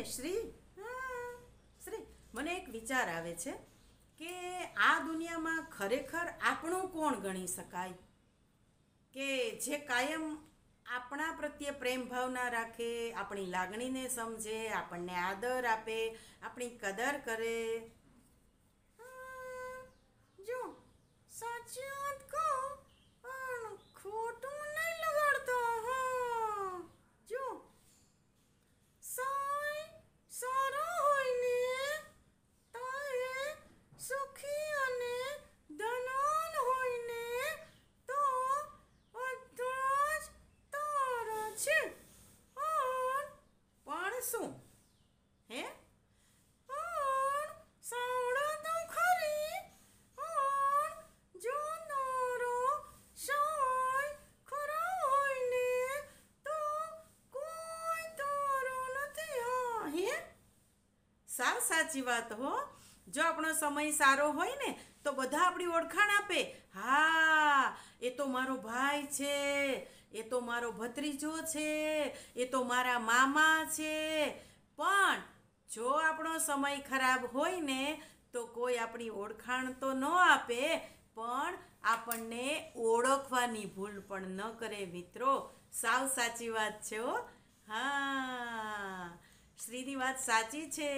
અરે શ્રી શ્રી મને એક વિચાર આવે છે કે આ દુનિયામાં ખરેખર આપણું કોણ ગણી શકાય કે જે કાયમ આપણા પ્રત્યે પ્રેમ ભાવના રાખે આપણી લાગણીને સમજે આપણને આદર આપે આપણી કદર કરે પણ શું હે સાવ સાચી વાત હો જો આપણો સમય સારો હોય ને તો બધા આપણી ઓળખાણ આપે હા એ તો મારો ભાઈ છે એ તો મારો ભત્રીજો છે એ તો મારા મામા છે પણ જો આપણો સમય ખરાબ હોય ને તો કોઈ આપણી ઓળખાણ તો ન આપે પણ આપણને ઓળખવાની ભૂલ પણ ન કરે મિત્રો સાવ સાચી વાત છે હો હા શ્રીની વાત સાચી છે